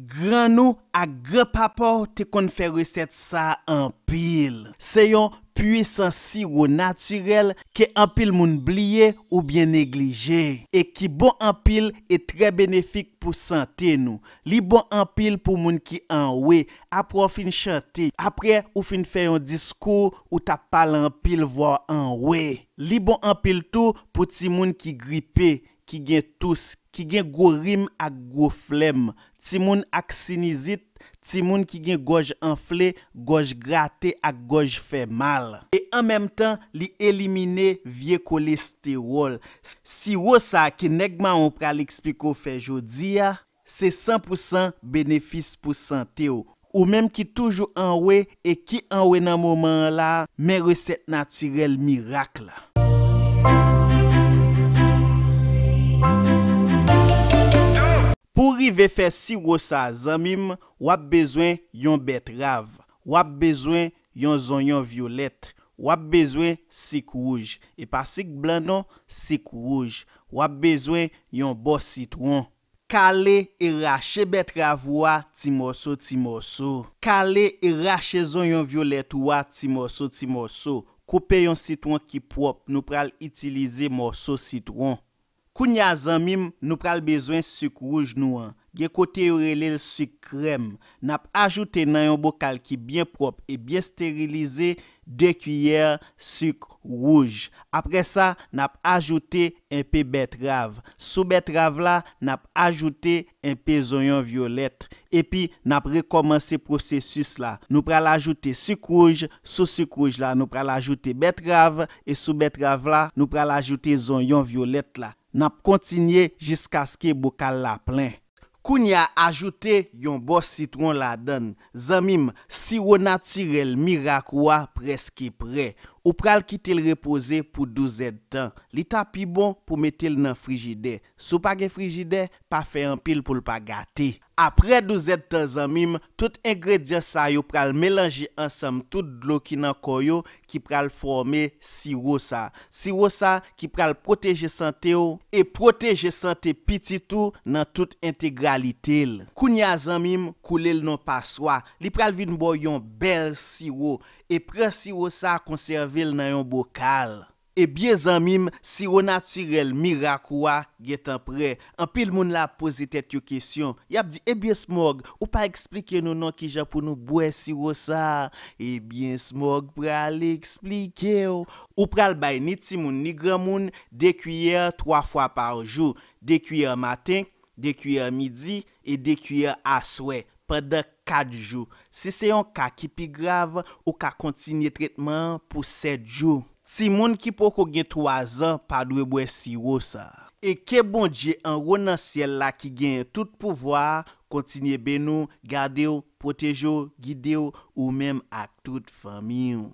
Gran nou a grep apor te kon fè resèt sa anpil. Se yon pwisan siwo natyrel ke anpil moun blye ou bien neglije. E ki bon anpil e tre benefik pou sante nou. Li bon anpil pou moun ki anwe. Apro fin chante, apre ou fin fè yon diskou ou ta pal anpil vwa anwe. Li bon anpil tou pou ti moun ki gripe. ki gen tous, ki gen gwo rim ak gwo flem, ti moun ak sinizit, ti moun ki gen goj anfle, goj grate ak goj fe mal. E an mem tan, li elimine vie kolesterol. Si wosa ki negman ou pralik spiko fe jodi ya, se 100% benefis pou sante ou. Ou mem ki toujou anwe, e ki anwe nan moman la, men resep naturel mirak la. Wap bezwen yon bet rav, wap bezwen yon zon yon violet, wap bezwen sik wouj, e pa sik blan don sik wouj, wap bezwen yon bo sitwoun. Kale e rache bet rav wap ti morso ti morso, kale e rache zon yon violet wap ti morso ti morso, koupe yon sitwoun ki prop nou pral itilize morso sitwoun. Kou nyazan mim nou pral bezwen suk rouj nou an. Gye kote yorele l suk krem. Nap ajoute nan yon bokal ki bien prop e bien sterilize de kuyere suk rouj. Apre sa nap ajoute en pe bet rave. Sou bet rave la nap ajoute en pe zonyon violet. E pi nap rekomansi prosesus la. Nou pral ajoute suk rouj. Sou suk rouj la nou pral ajoute bet rave. E sou bet rave la nou pral ajoute zonyon violet la. Nap kontinye jiska ske bokal la plen. Koun ya ajoute yon bo citron la den. Zemim siwo naturel mirakwa preski pre. Ou pral kitil repose pou 12 tan. Li ta pi bon pou metil nan frigide. Sou pa ge frigide, pa fe an pil pou l pa gate. Apre 12 tan zanmim, tout ingredyant sa yo pral melange ansam tout dlou ki nan koyo ki pral forme siwosa. Siwosa ki pral proteje sante yo e proteje sante pititou nan tout integralite l. Kounya zanmim, koule l nan paswa. Li pral vin bo yon bel siwosa. E pre siwosa konserve l nan yon bokal. E bie zanmim, siwo naturel mirak wwa getan pre. Anpil moun la pose tet yo kesyon. Yap di e bie smog ou pa eksplike nou nan ki jan pou nou bwe siwosa. E bie smog pral eksplike yo. Ou pral bay ni timoun ni gramoun de kuyere 3 fwa par jou. De kuyere matin, de kuyere midi, e de kuyere aswey. pade 4 jou. Si se yon ka ki pi grav, ou ka kontinye tretman pou 7 jou. Si moun ki poko gen 3 an, pa dwe bwe si wosa. E ke bon diye an ronansye la ki gen tout pouvoar, kontinye benou, gade ou, potej ou, gide ou, ou menm ak tout fami ou.